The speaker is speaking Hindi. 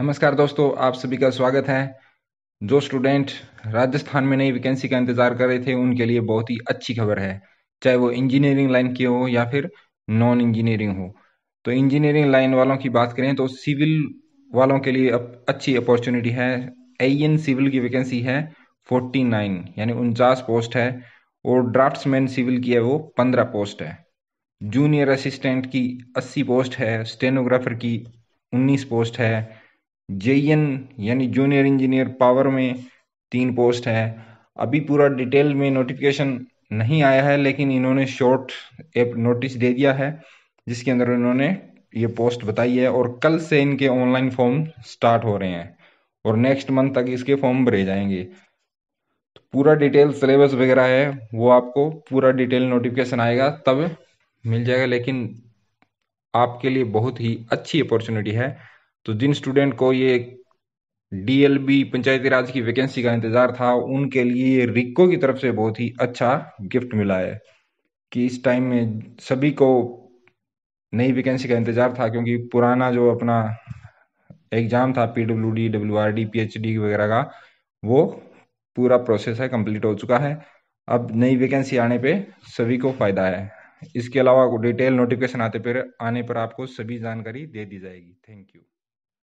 नमस्कार दोस्तों आप सभी का स्वागत है जो स्टूडेंट राजस्थान में नई वैकेंसी का इंतजार कर रहे थे उनके लिए बहुत ही अच्छी खबर है चाहे वो इंजीनियरिंग लाइन के हो या फिर नॉन इंजीनियरिंग हो तो इंजीनियरिंग लाइन वालों की बात करें तो सिविल वालों के लिए अप, अच्छी अपॉर्चुनिटी है एन सिविल की वैकेंसी है फोर्टी नाइन यानी उनचास पोस्ट है और ड्राफ्ट्समैन सिविल की है वो पंद्रह पोस्ट है जूनियर असिस्टेंट की अस्सी पोस्ट है स्टेनोग्राफर की उन्नीस पोस्ट है जेईएन यानी जूनियर इंजीनियर पावर में तीन पोस्ट है अभी पूरा डिटेल में नोटिफिकेशन नहीं आया है लेकिन इन्होंने शॉर्ट एप नोटिस दे दिया है जिसके अंदर इन्होंने ये पोस्ट बताई है और कल से इनके ऑनलाइन फॉर्म स्टार्ट हो रहे हैं और नेक्स्ट मंथ तक इसके फॉर्म भरे जाएंगे तो पूरा डिटेल सिलेबस वगैरह है वो आपको पूरा डिटेल नोटिफिकेशन आएगा तब मिल जाएगा लेकिन आपके लिए बहुत ही अच्छी अपॉर्चुनिटी है तो जिन स्टूडेंट को ये डीएलबी पंचायती राज की वैकेंसी का इंतजार था उनके लिए रिक्को की तरफ से बहुत ही अच्छा गिफ्ट मिला है कि इस टाइम में सभी को नई वैकेंसी का इंतजार था क्योंकि पुराना जो अपना एग्जाम था P W D W R D P H D वगैरह का वो पूरा प्रोसेस है कंप्लीट हो चुका है अब नई वैकेंसी आने पे सभी को फायदा है इसके अलावा डिटेल नोटिफिकेशन आते पर आने पर आपको सभी जानकारी दे दी जाएगी थैंक यू